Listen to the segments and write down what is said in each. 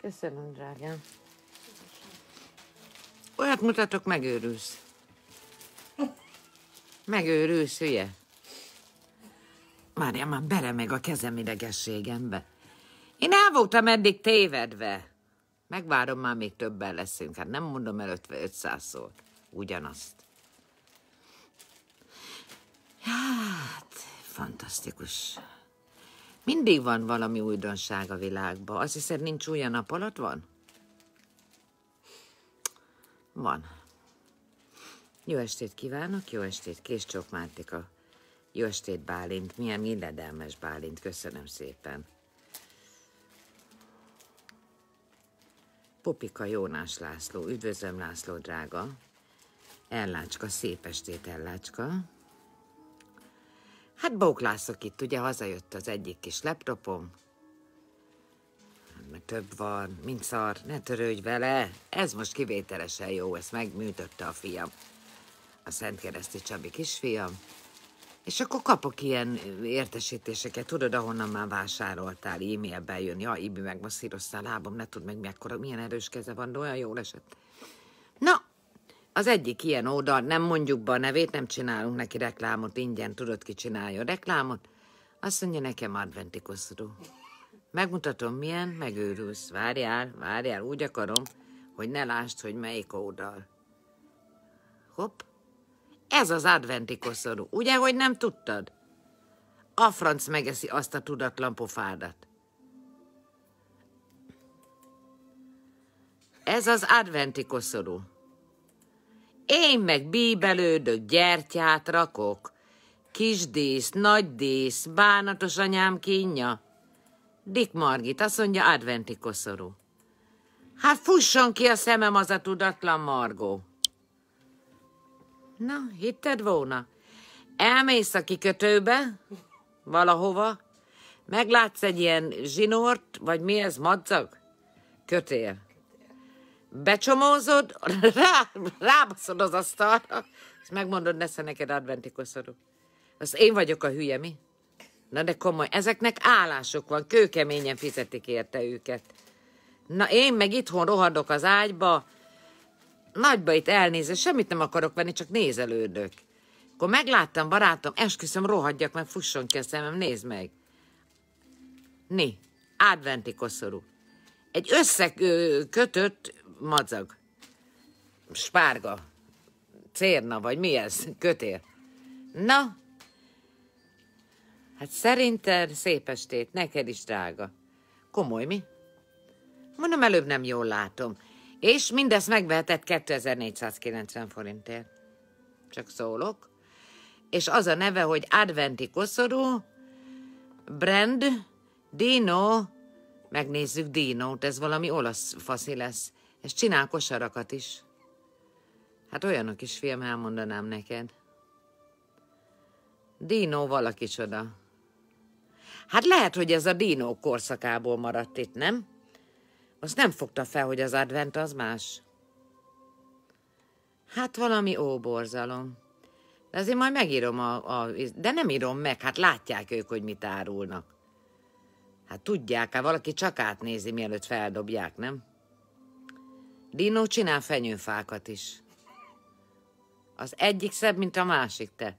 Köszönöm, drágám. Olyat mutatok, megőrülsz. Megőrülsz, hülye. Mária, már belemeg a kezem idegességembe. Én el voltam eddig tévedve. Megvárom már, még többen leszünk. Hát nem mondom el 500 szót. Ugyanazt. Hát, fantasztikus. Mindig van valami újdonság a világban. Azt hiszed, nincs új a nap alatt? Van? Van. Jó estét kívánok, jó estét Késcsók Mártika, jó estét Bálint, milyen illedelmes Bálint, köszönöm szépen. Popika Jónás László, üdvözlöm László drága. Ellácska, szép estét Ellácska. Hát bóklászok itt, ugye hazajött az egyik kis laptopom. Mert több van, mint szar, ne törődj vele. Ez most kivételesen jó, ezt megműtötte a fiam. A Szentkereszti Csabi kisfiam. És akkor kapok ilyen értesítéseket, tudod, ahonnan már vásároltál, e-mailben jön, ja, Ibi, a lábam, ne tudd meg milyen erős keze van, de olyan jól esett. Na, az egyik ilyen oldal, nem mondjuk be a nevét, nem csinálunk neki reklámot, ingyen tudod, ki csinálja a reklámot. Azt mondja nekem adventi koszorú. Megmutatom milyen, megőrülsz. Várjál, várjál, úgy akarom, hogy ne lásd, hogy melyik oldal. Hopp. Ez az adventi koszorú. Ugye, hogy nem tudtad? A franc megeszi azt a tudatlan pofádat. Ez az adventi koszorú. Én meg bíbelődök, gyertyát rakok. Kis dísz, nagy dísz, bánatos anyám kínja. Dick Margit, azt mondja, adventi koszorú. Hát fusson ki a szemem az a tudatlan Margó. Na, hitted volna? Elmész a kikötőbe, valahova, meglátsz egy ilyen zsinort, vagy mi ez, madzag? Kötél becsomózod, rá, rábaszod az asztalra, és megmondod, nesze neked koszorú. Az én vagyok a hülye, mi? Na de komoly, ezeknek állások van, kőkeményen fizetik érte őket. Na én meg itthon rohadok az ágyba, nagyba itt elnézve, semmit nem akarok venni, csak nézelődök. Akkor megláttam barátom, esküszöm, rohadjak, mert fusson ki a szemem, nézd meg. Né, adventi koszorú. Egy összekötött macag, spárga, cérna, vagy mi ez, kötél. Na, hát szerinted szép estét, neked is drága. Komoly mi? Mondom, előbb nem jól látom. És mindezt megvehetett 2490 forintért. Csak szólok. És az a neve, hogy Adventi koszorú, brand, Dino, megnézzük Dino-t, ez valami olasz faszi lesz. És csinál kosarakat is. Hát olyanok is, fiam, elmondanám neked. Dino valaki csoda. Hát lehet, hogy ez a Dino korszakából maradt itt, nem? Azt nem fogta fel, hogy az advent az más. Hát valami óborzalom. De azért majd megírom a, a... De nem írom meg, hát látják ők, hogy mit árulnak. Hát tudják, hát valaki csak átnézi, mielőtt feldobják, nem? Dino csinál fenyőfákat is. Az egyik szebb, mint a másik, te.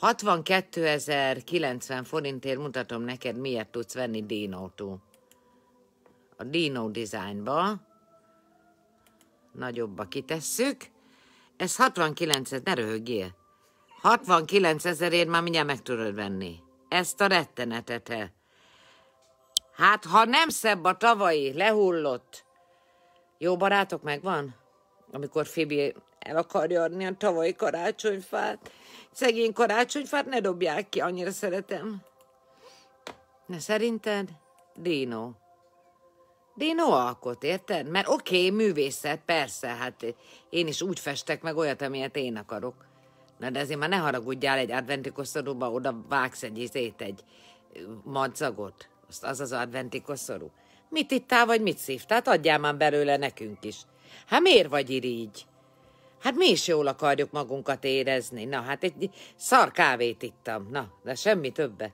62.090 forintért mutatom neked, miért tudsz venni Dino-tól. A Dino designba nagyobbba kitesszük. Ez 69 ezer, ne röhögjél. 69 ezerért már mindjárt meg tudod venni. Ezt a rettenetet. Hát, ha nem szebb a tavalyi, lehullott, jó barátok megvan? Amikor Fibi el akarja adni a tavalyi karácsonyfát. Szegény karácsonyfát ne dobják ki, annyira szeretem. Ne szerinted? Dino. Dino alkot, érted? Mert oké, okay, művészet, persze, hát én is úgy festek meg olyat, amilyet én akarok. Na de azért már ne haragudjál egy adventikoszorúba, oda vágsz egy izét, egy madzagot. Azt az az adventikoszorú. Mit ittál, vagy mit szívtál? Adjál már belőle nekünk is. Hát miért vagy így? Hát mi is jól akarjuk magunkat érezni. Na, hát egy szar kávét ittam. Na, de semmi többet.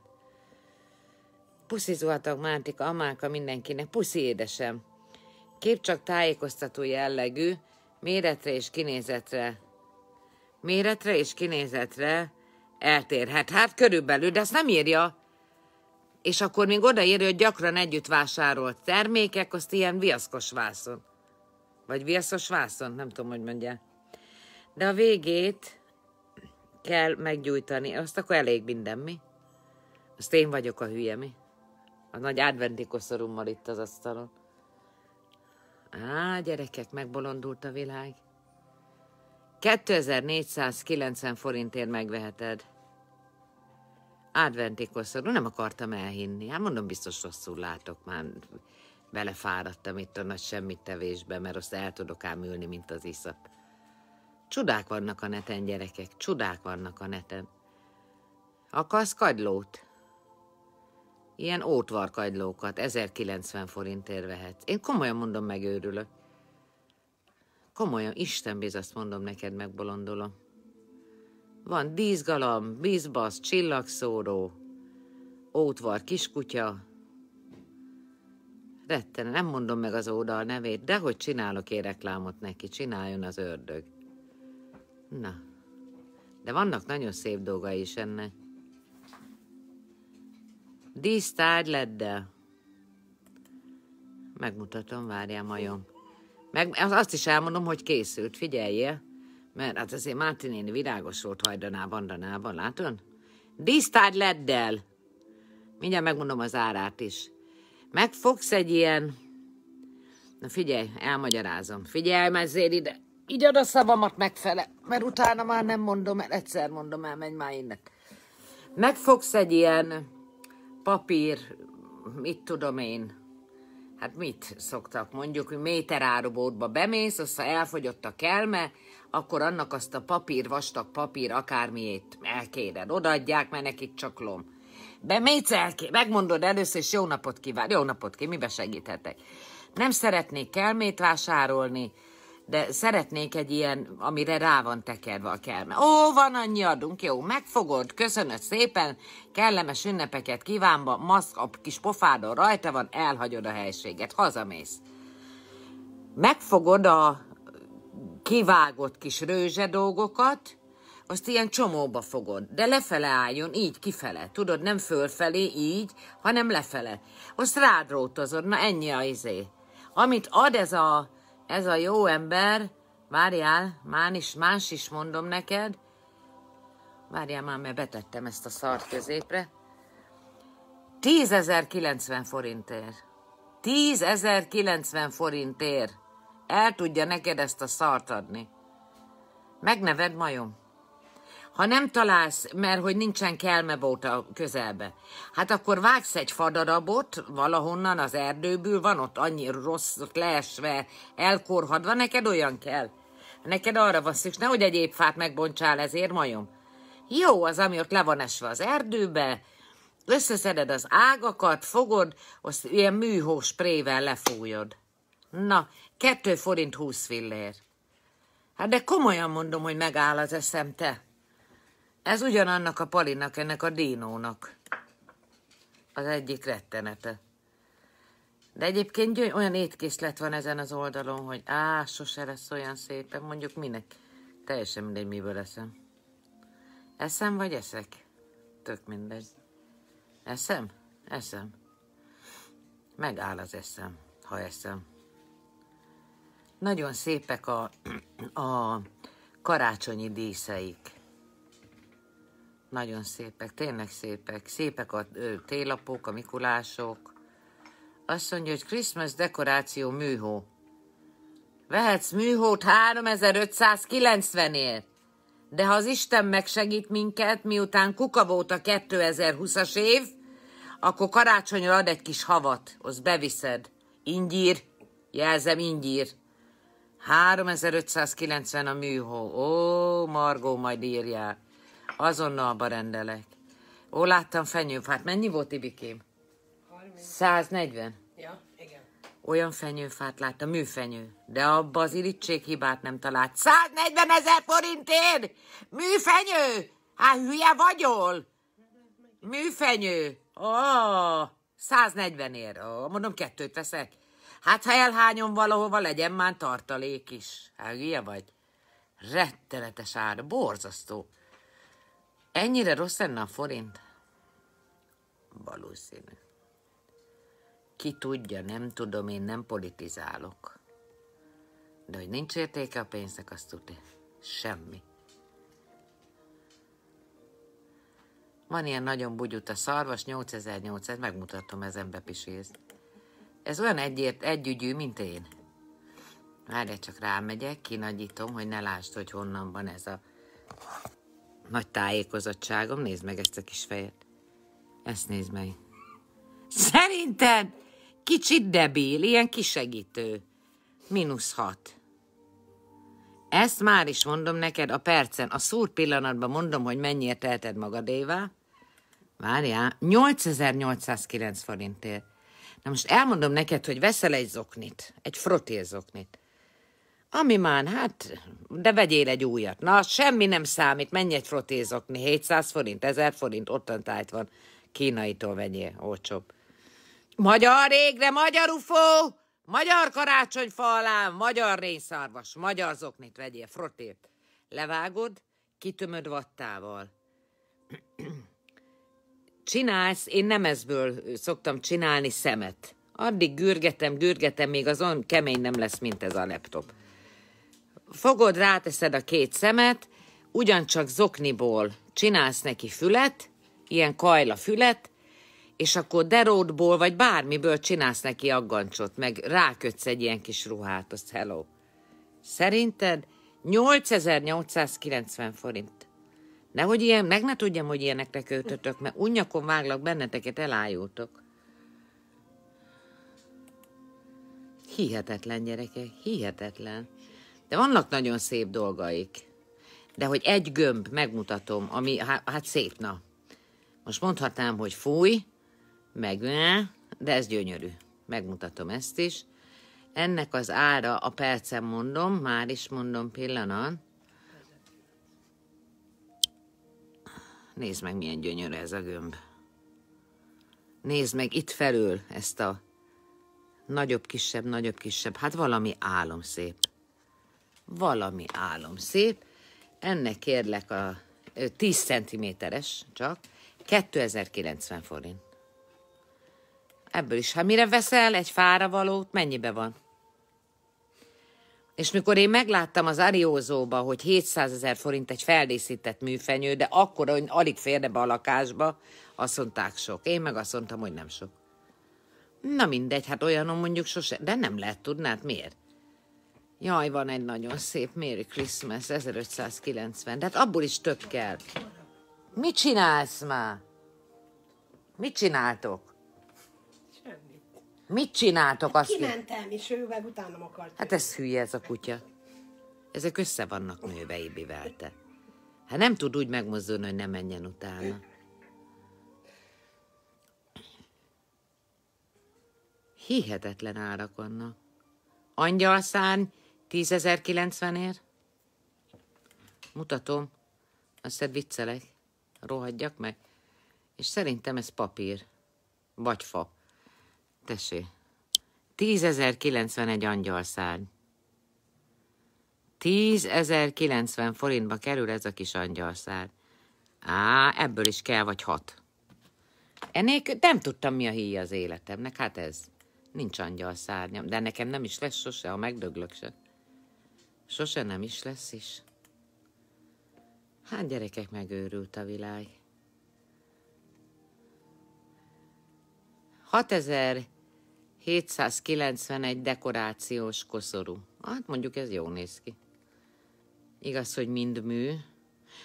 Puszizoltak Mártika, Amáka mindenkinek. Puszi, édesem. Kép csak tájékoztató jellegű, méretre és kinézetre. Méretre és kinézetre eltérhet. Hát körülbelül, de azt nem írja és akkor még odaírja, hogy gyakran együtt vásárolt termékek, azt ilyen viaszkos vászon. Vagy viaszos vászon, nem tudom, hogy mondja. De a végét kell meggyújtani, azt akkor elég minden, mi? Azt én vagyok a hülye, mi? A nagy adventi koszorummal itt az asztalon. Á, gyerekek, megbolondult a világ. 2490 forintért megveheted. Adventi koszorú, nem akartam elhinni. Hát mondom, biztos rosszul látok, már belefáradtam itt a nagy semmit tevésbe, mert azt el tudok ám ülni, mint az iszap. Csodák vannak a neten, gyerekek, csodák vannak a neten. Akarsz kagylót? Ilyen ótvarkagylókat 1090 forintért vehetsz. Én komolyan mondom, megőrülök. Komolyan, Isten bizaszt mondom neked, megbolondolom. Van dízgalam, bizbasz, csillagszóró, ótvar kiskutya. Retten, nem mondom meg az ódal nevét, de hogy csinálok én reklámot neki, csináljon az ördög. Na, de vannak nagyon szép dolgai is ennek. Dísztárgy de Megmutatom, várjál majom. Meg, azt is elmondom, hogy készült, figyeljél. Mert hát azért Máté néni virágos volt hajdanában, danában, látod? Dísztárgy leddel! Mindjárt megmondom az árát is. Megfogsz egy ilyen... Na figyelj, elmagyarázom. Figyelj, mezzél ide. Így ad a szavamat megfele, mert utána már nem mondom el, egyszer mondom el, menj már innen. Megfogsz egy ilyen papír, mit tudom én, hát mit szoktak mondjuk, méterárobótba bemész, azt ha elfogyott a kelme, akkor annak azt a papír, vastag papír, akármiét elkéred, odaadják, mert nekik csak lom. Bemész elké, megmondod először, és jó napot kíván, jó napot ki, mibe segíthetek. Nem szeretnék kelmét vásárolni, de szeretnék egy ilyen, amire rá van tekerve a kelme. Ó, van annyi adunk, jó, megfogod, köszönöd szépen, kellemes ünnepeket kívánva, maszk a kis pofádon rajta van, elhagyod a helységet, hazamész. Megfogod a kivágott kis rőzse dolgokat, azt ilyen csomóba fogod, de lefele álljon, így kifele, tudod, nem fölfelé, így, hanem lefele. Azt rád na ennyi a izé. Amit ad ez a ez a jó ember, várjál, már is, más is mondom neked, várjál már, mert betettem ezt a szart középre, 10.090 forintért. 10.090 forintért. El tudja neked ezt a szart adni. Megneved majom. Ha nem találsz, mert hogy nincsen kelmebót a közelbe, hát akkor vágsz egy fadarabot valahonnan az erdőből, van ott annyi rossz, leesve, elkorhadva, neked olyan kell. Neked arra van szükség, nehogy egy fát megbontsál ezért, majom. Jó az, ami ott le van esve az erdőbe, összeszeded az ágakat, fogod, azt ilyen műhó sprével lefújod. Na, kettő forint húsz fillér. Hát de komolyan mondom, hogy megáll az eszem, te. Ez ugyanannak a palinak, ennek a dínónak Az egyik rettenete. De egyébként olyan étkészlet van ezen az oldalon, hogy á, sose lesz olyan szépen, mondjuk minek. Teljesen mindegy, miből eszem. Eszem vagy eszek? Tök mindegy. Eszem? Eszem. Megáll az eszem, ha eszem. Nagyon szépek a, a karácsonyi díszeik. Nagyon szépek, tényleg szépek. Szépek a ö, télapok, a mikulások. Azt mondja, hogy Christmas dekoráció műhó. Vehetsz műhót 3590-ért. De ha az Isten megsegít minket, miután kuka volt a 2020-as év, akkor karácsonyra ad egy kis havat, az beviszed. Ingyír, jelzem, ingyír. 3590 a műhó. Ó, Margó, majd írják. Azonnalba rendelek. Ó, láttam fenyőfát. Mennyi volt, Ibikém? 30. 140? Ja, igen. Olyan fenyőfát láttam, műfenyő. De abba az irítsék hibát nem talált. 140 ezer forintért! Műfenyő! Hát hülye vagyol! Műfenyő! Ó, oh, 140 ér. oh, mondom, kettőt veszek. Hát, ha elhányom valahova, legyen már tartalék is. Hát, hülye vagy. Rettenetes ára, borzasztó. Ennyire rossz lenne a forint? Valószínű. Ki tudja, nem tudom, én nem politizálok. De hogy nincs értéke a pénznek, azt tudja. Semmi. Van ilyen nagyon bugyut a szarvas, 8800, megmutatom, ezen bepisélsz. Ez olyan egyért, együgyű, mint én. Várj, csak rámegyek, kinagyítom, hogy ne lásd, hogy honnan van ez a nagy tájékozottságom. Nézd meg ezt a kis fejet. Ezt nézd meg. Szerinted kicsit debil, ilyen kisegítő. Minusz hat. Ezt már is mondom neked a percen, a szúr pillanatban mondom, hogy mennyiért teheted magadévá. Várjál, 8809 forintért. Na most elmondom neked, hogy veszel egy zoknit, egy frotél zoknit, ami már, hát de vegyél egy újat. Na, semmi nem számít, menj egy frotézokni, 700 forint, 1000 forint, tájt van. Kínaitól vegyél, olcsóbb. Magyar régre, magyar ufó! Magyar karácsonyfa alá, magyar rénszarvas, magyar zoknit vegyél, frotét. Levágod, kitömöd vattával. Csinálsz, én nem ezből szoktam csinálni szemet. Addig gürgetem, gürgetem, még azon kemény nem lesz, mint ez a laptop fogod, ráteszed a két szemet, ugyancsak zokniból csinálsz neki fület, ilyen kajla fület, és akkor derótból, vagy bármiből csinálsz neki aggancsot, meg rákötsz egy ilyen kis ruhát, azt hello. Szerinted 8890 forint. Nehogy ilyen, meg ne tudjam, hogy ilyenekre költötök, mert unnyakon váglak benneteket, elájultok. Hihetetlen, gyerekek, hihetetlen. De vannak nagyon szép dolgaik. De hogy egy gömb, megmutatom, ami hát szép, na. Most mondhatnám, hogy fúj, meg de ez gyönyörű. Megmutatom ezt is. Ennek az ára a percen mondom, már is mondom pillanat. Nézd meg, milyen gyönyörű ez a gömb. Nézd meg itt felül ezt a nagyobb-kisebb, nagyobb-kisebb. Hát valami álom szép valami álom szép. Ennek kérlek a 10 cm-es csak, 2090 forint. Ebből is, ha hát mire veszel egy fára valót, mennyibe van? És mikor én megláttam az Ariózóba, hogy 700 ezer forint egy feldíszített műfenyő, de akkor hogy alig férne be a lakásba, azt mondták sok. Én meg azt mondtam, hogy nem sok. Na mindegy, hát olyanom mondjuk sose, de nem lehet tudnád hát miért. Jaj, van egy nagyon szép Merry Christmas 1590, de hát abból is több kell. Mit csinálsz már? Mit csináltok? Semmit. Mit csináltok? Hát azt kimentem, és ő meg utánam akart. Hát ez hülye ez a kutya. Ezek össze vannak nőve Ibivel te. Hát nem tud úgy megmozdulni, hogy ne menjen utána. Hihetetlen árak vannak. Angyalszán Tízezer kilencvenér? Mutatom. Aztán viccelek. Rohadjak meg. És szerintem ez papír. Vagy fa. Tessé. Tízezer kilencvenegy angyalszárny. Tízezer kilencven forintba kerül ez a kis angyalszárny. Á, ebből is kell, vagy hat. Ennél nem tudtam, mi a híja az életemnek. Hát ez. Nincs angyalszárnyam. de nekem nem is lesz sose, ha megdöglök se. Sose nem is lesz is. Hát gyerekek, megőrült a világ. 6791 dekorációs koszorú. Hát mondjuk ez jó néz ki. Igaz, hogy mind mű.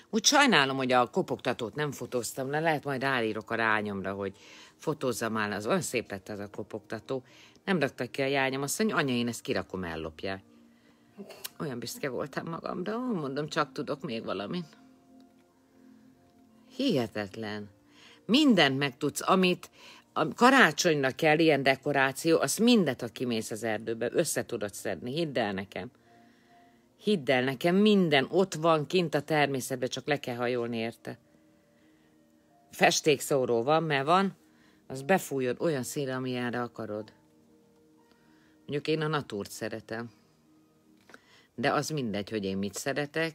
Úgy sajnálom, hogy a kopogtatót nem fotóztam le, lehet majd ráírok a rányomra, hogy fotózza már, az olyan szép lett ez a kopogtató. Nem raktak ki a jányom, azt mondja, anya, én ezt kirakom, ellopják. Olyan büszke voltam magamra, mondom, csak tudok még valamit. Hihetetlen. Mindent megtudsz, amit a karácsonyra kell ilyen dekoráció, azt mindet, ha kimész az erdőbe, össze tudod szedni, hidd el nekem. Hidd el nekem, minden ott van kint a természetben, csak le kell hajolni érte. Festékszóró van, mert van, az befújod olyan szél, amilyenre akarod. Mondjuk én a natúrt szeretem. De az mindegy, hogy én mit szeretek.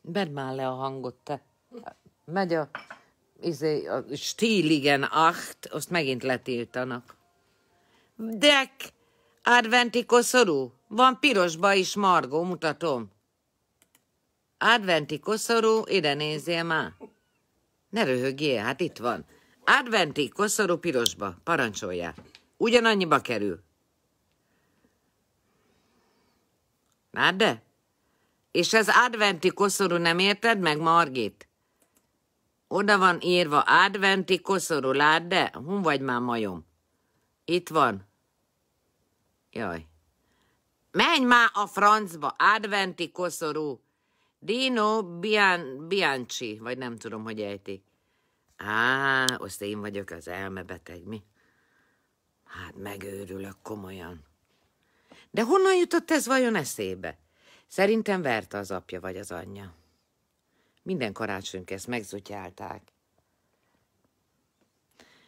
Bedd már le a hangot, te. Megy a, izé, a stíligen acht, azt megint letiltanak. Dek, adventi koszorú. Van pirosba is, Margó, mutatom. Adventi koszorú, ide nézzél már. Ne röhögjél, hát itt van. Adventi, koszorú pirosba, parancsolja. Ugyanannyiba kerül. Na de? És ez adventi koszorú, nem érted meg, Margit? Oda van írva adventi koszorú, lát de? Hun vagy már majom? Itt van. Jaj. Menj már a francba, adventi koszorú. Dino Bian Bianchi, vagy nem tudom, hogy ejtik. Á, azt én vagyok az elmebeteg, mi? Hát megőrülök komolyan. De honnan jutott ez vajon eszébe? Szerintem verte az apja vagy az anyja. Minden karácsonyk ezt megzutyálták.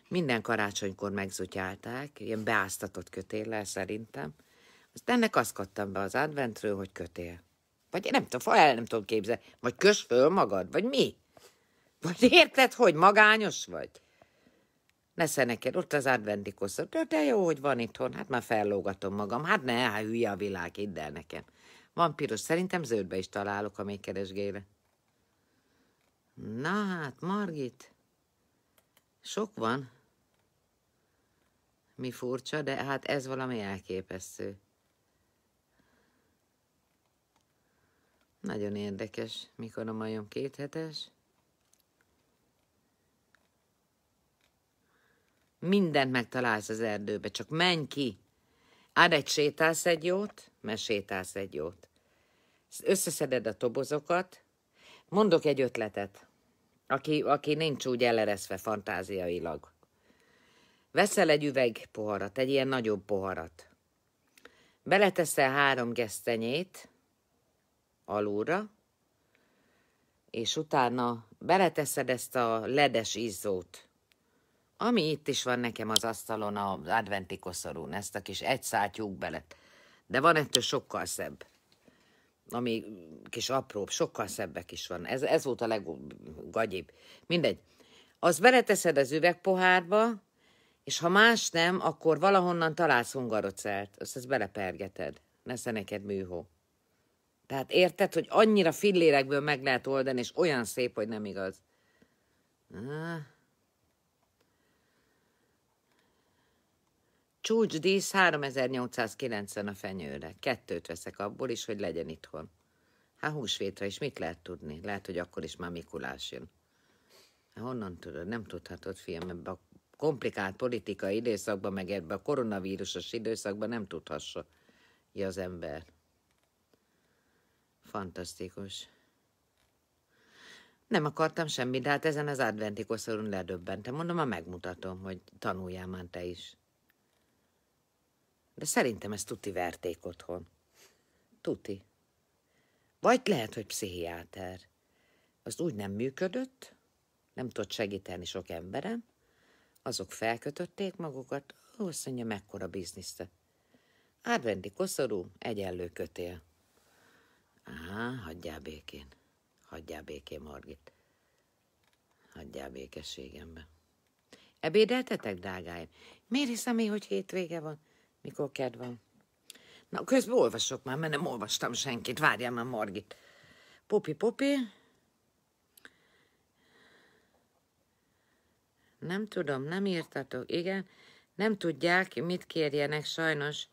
Minden karácsonykor megzutyálták, ilyen beáztatott kötéllel szerintem. Azt ennek azt kattam be az adventről, hogy kötél. Vagy nem tudom, el nem tudom képzelni. Vagy kösz föl magad, vagy mi? Vagy érted, hogy magányos vagy? Nesze neked, ott az adventi koszor. De, de jó, hogy van itthon, hát már fellógatom magam. Hát ne, hát hülye a világ, hidd el nekem. Van piros, szerintem zöldbe is találok, a még Na hát, Margit, sok van. Mi furcsa, de hát ez valami elképesztő. Nagyon érdekes, mikor a majom kéthetes. mindent megtalálsz az erdőbe, csak menj ki. Ád egy sétálsz egy jót, mert sétálsz egy jót. Összeszeded a tobozokat, mondok egy ötletet, aki, aki nincs úgy elereszve fantáziailag. Veszel egy üveg poharat, egy ilyen nagyobb poharat. Beleteszel három gesztenyét alulra, és utána beleteszed ezt a ledes izzót ami itt is van nekem az asztalon, a adventi koszorún, ezt a kis egy szátyúk bele. De van ettől sokkal szebb. Ami kis apróbb, sokkal szebbek is van. Ez, ez volt a leggagyibb. Mindegy. Az beleteszed az üvegpohárba, és ha más nem, akkor valahonnan találsz hungarocelt. Azt ezt belepergeted. Nesze neked műhó. Tehát érted, hogy annyira fillérekből meg lehet oldani, és olyan szép, hogy nem igaz. Ah. Csúcsdísz 3890 a fenyőre. Kettőt veszek abból is, hogy legyen itthon. Hát húsvétre is mit lehet tudni? Lehet, hogy akkor is már Mikulás jön. Hát honnan tudod? Nem tudhatod, fiam, ebbe a komplikált politikai időszakban, meg ebbe a koronavírusos időszakban nem tudhassa ja, az ember. Fantasztikus. Nem akartam semmit, de hát ezen az adventi koszorún ledöbbentem. Mondom, ha megmutatom, hogy tanuljál már te is. De szerintem ezt tuti verték otthon. Tuti. Vagy lehet, hogy pszichiáter. Az úgy nem működött, nem tudott segíteni sok emberen, azok felkötötték magukat, ó, azt mondja, mekkora bizniszte. Árvendi koszorú, egyenlő kötél. Á, hagyjál békén. Hagyjál békén, Margit. Hagyjál békességembe. Ebédeltetek, drágáim? Miért hiszem én, hogy hétvége van? Mikor van? Na, közben olvasok már, mert nem olvastam senkit. Várjál már, Margit. Popi, popi. Nem tudom, nem írtatok. Igen, nem tudják, mit kérjenek, sajnos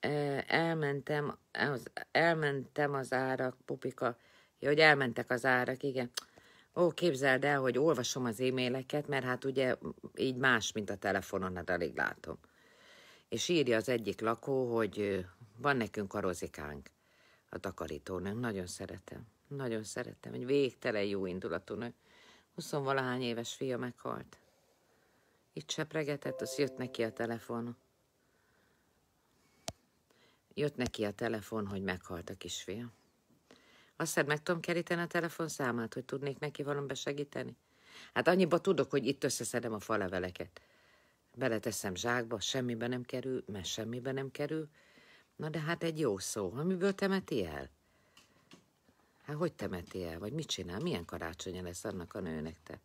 e, elmentem az, elmentem az árak, pupika. Ja, hogy elmentek az árak, igen. Ó, képzeld el, hogy olvasom az e-maileket, mert hát ugye így más, mint a telefonon, hát alig látom és írja az egyik lakó, hogy van nekünk a rozikánk, a takarítónak. Nagyon szeretem, nagyon szeretem, egy végtelen jó indulatú nő. Huszonvalahány éves fia meghalt. Itt sepregetett, az jött neki a telefon. Jött neki a telefon, hogy meghalt a kisfia. Aztán meg tudom keríteni a telefonszámát, hogy tudnék neki valamiben segíteni? Hát annyiba tudok, hogy itt összeszedem a faleveleket beleteszem zsákba, semmibe nem kerül, mert semmibe nem kerül. Na de hát egy jó szó, amiből temeti el? Hát hogy temeti el, vagy mit csinál, milyen karácsonya lesz annak a nőnek te?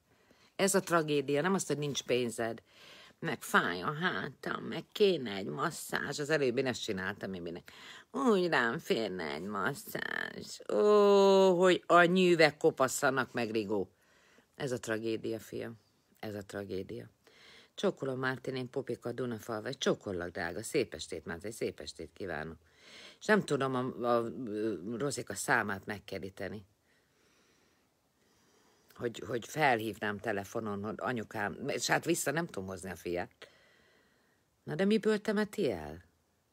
Ez a tragédia, nem azt, hogy nincs pénzed, meg fáj a hátam, meg kéne egy masszázs. Az előbb én ezt csináltam, én minek. Úgy rám férne egy masszázs. Ó, hogy a nyűvek kopasszanak meg, Rigó. Ez a tragédia, fiam. Ez a tragédia. Csókolom Mártin, én Popika vagy. csókollak, drága, szép estét, Máté, szép estét kívánok. És nem tudom a, a, a Rozika számát megkeríteni hogy, hogy felhívnám telefonon, hogy anyukám, és hát vissza nem tudom hozni a fiát. Na de miből temeti el?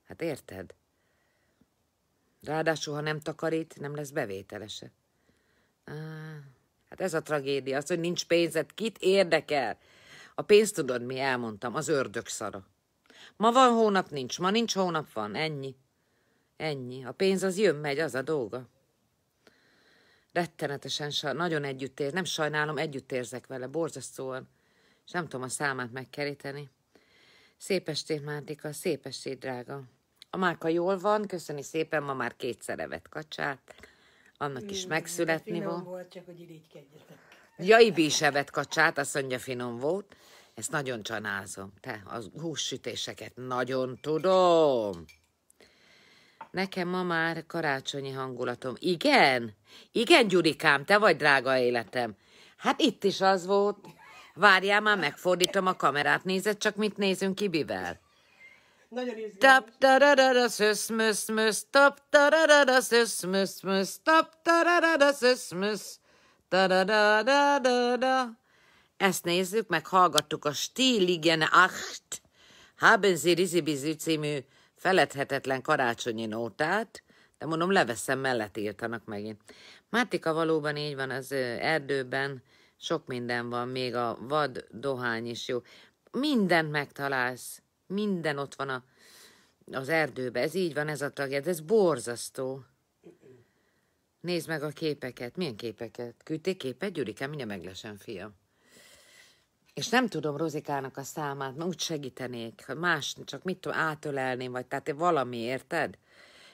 Hát érted? Ráadásul, ha nem takarít, nem lesz bevételese. Ah, hát ez a tragédia, az, hogy nincs pénzed, kit érdekel? A pénzt tudod, mi elmondtam, az ördög szara. Ma van hónap, nincs, ma nincs hónap, van, ennyi. Ennyi. A pénz az jön, megy, az a dolga. Rettenetesen, nagyon együtt ér, nem sajnálom, együtt érzek vele, borzasztóan, és nem tudom a számát megkeríteni. Szép estét, Mártika, szép estét, drága. A márka jól van, köszöni szépen, ma már kétszer evett kacsát. Annak Jó, is megszületni volt. volt. csak hogy irigykedjetek. Jai bísevet kacsát, azt mondja, finom volt. Ezt nagyon csanázom. Te, az hússütéseket nagyon tudom. Nekem ma már karácsonyi hangulatom. Igen? Igen, Gyurikám, te vagy drága életem. Hát itt is az volt. Várjál már, megfordítom a kamerát, nézed csak, mit nézünk Kibivel. Nagyon izgalmas. Tap tararara szösz mösz mösz, tap tararara szösz mösz mösz, tap tararara szösz mösz da da da da da da Ezt nézzük, meg hallgattuk a Stíligen Acht, Haben Sie Rizibizi című feledhetetlen karácsonyi nótát, de mondom, leveszem mellett írtanak megint. Mátika valóban így van az erdőben, sok minden van, még a vad dohány is jó. Mindent megtalálsz, minden ott van a, az erdőben. ez így van, ez a tagja, ez borzasztó. Nézd meg a képeket. Milyen képeket? Küldték képet, Gyurikám? Mindjárt meglesen, fiam. És nem tudom Rozikának a számát, mert úgy segítenék, ha más, csak mit tudom, átölelném, vagy tehát valami, érted?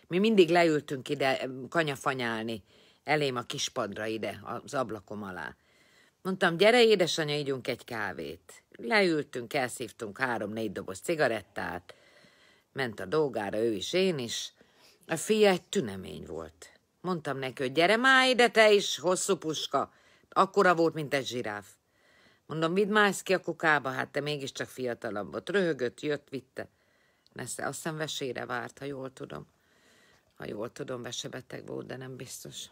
Mi mindig leültünk ide kanyafanyálni, elém a kispadra ide, az ablakom alá. Mondtam, gyere édesanyja, ígyunk egy kávét. Leültünk, elszívtunk három-négy doboz cigarettát, ment a dolgára ő is, én is. A fia egy tünemény volt. Mondtam neki, hogy gyere már ide te is, hosszú puska. Akkora volt, mint egy zsiráf. Mondom, vidd mász ki a kukába, hát te mégiscsak fiatalabb volt. Röhögött, jött, vitte. Nesze, azt hiszem vesére várt, ha jól tudom. Ha jól tudom, vesebeteg volt, de nem biztos.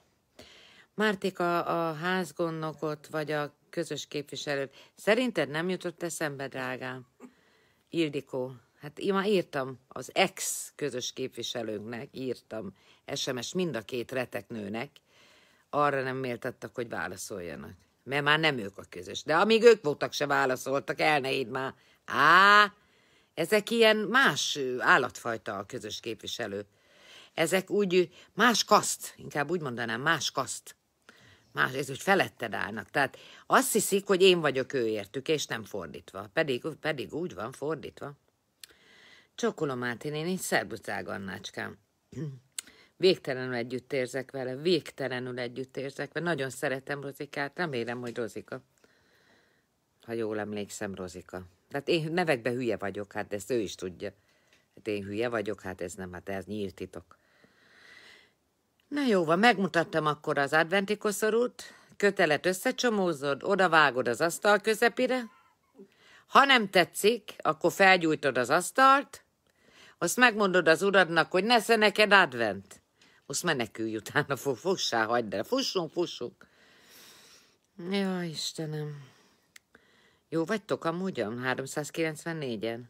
Márték a, a házgondnokot, vagy a közös képviselőt. Szerinted nem jutott eszembe, drágám? Ildikó, Hát én már írtam az ex közös képviselőnknek, írtam SMS mind a két reteknőnek, arra nem méltattak, hogy válaszoljanak. Mert már nem ők a közös. De amíg ők voltak, se válaszoltak, el ne így már. Á, ezek ilyen más állatfajta a közös képviselő. Ezek úgy más kaszt, inkább úgy mondanám, más kaszt. Más, ez úgy feletted állnak. Tehát azt hiszik, hogy én vagyok őértük, és nem fordítva. Pedig, pedig úgy van fordítva. Csokola Máté néni, én Annácskám. Végtelenül együtt érzek vele, végtelenül együtt érzek vele. Nagyon szeretem Rozikát, remélem, hogy Rozika. Ha jól emlékszem, Rozika. Tehát én nevekben hülye vagyok, hát ezt ő is tudja. Hát én hülye vagyok, hát ez nem, hát ez nyílt titok. Na jó, van, megmutattam akkor az adventi koszorút, kötelet összecsomózod, odavágod az asztal közepére, ha nem tetszik, akkor felgyújtod az asztalt, azt megmondod az uradnak, hogy nesze neked advent. Most menekülj utána, fussá, hagyd el. Fussunk, fussunk. Ja, Istenem. Jó vagytok amúgyan? 394-en?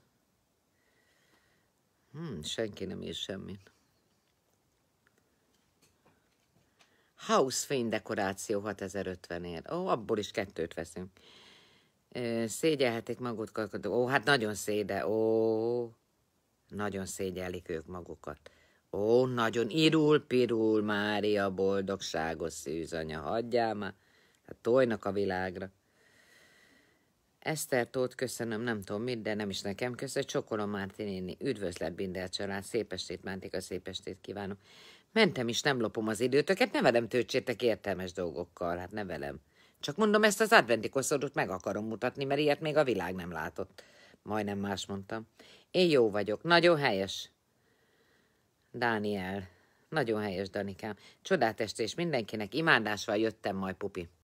Hmm, senki nem ír semmit. House fénydekoráció 6050 ér. Ó, abból is kettőt veszünk. Szégyelhetik magukat. Ó, hát nagyon széde. Ó. Nagyon szégyellik ők magukat. Ó, nagyon irul-pirul, Mária, boldogságos szűzanya, hagyjál már, hát tojnak a világra. Tóth, köszönöm, nem tudom mit, de nem is nekem köszönöm. Csokolom Mártin néni, üdvözlet Binder család, szép estét, Mántik, a szép estét kívánom. Mentem is, nem lopom az időtöket, ne velem töltsétek értelmes dolgokkal, hát ne velem. Csak mondom, ezt az adventi koszorút meg akarom mutatni, mert ilyet még a világ nem látott. Majdnem más mondtam. Én jó vagyok, nagyon helyes. Dániel, nagyon helyes, Danikám. Csodátest és mindenkinek imádásval jöttem majd, pupi.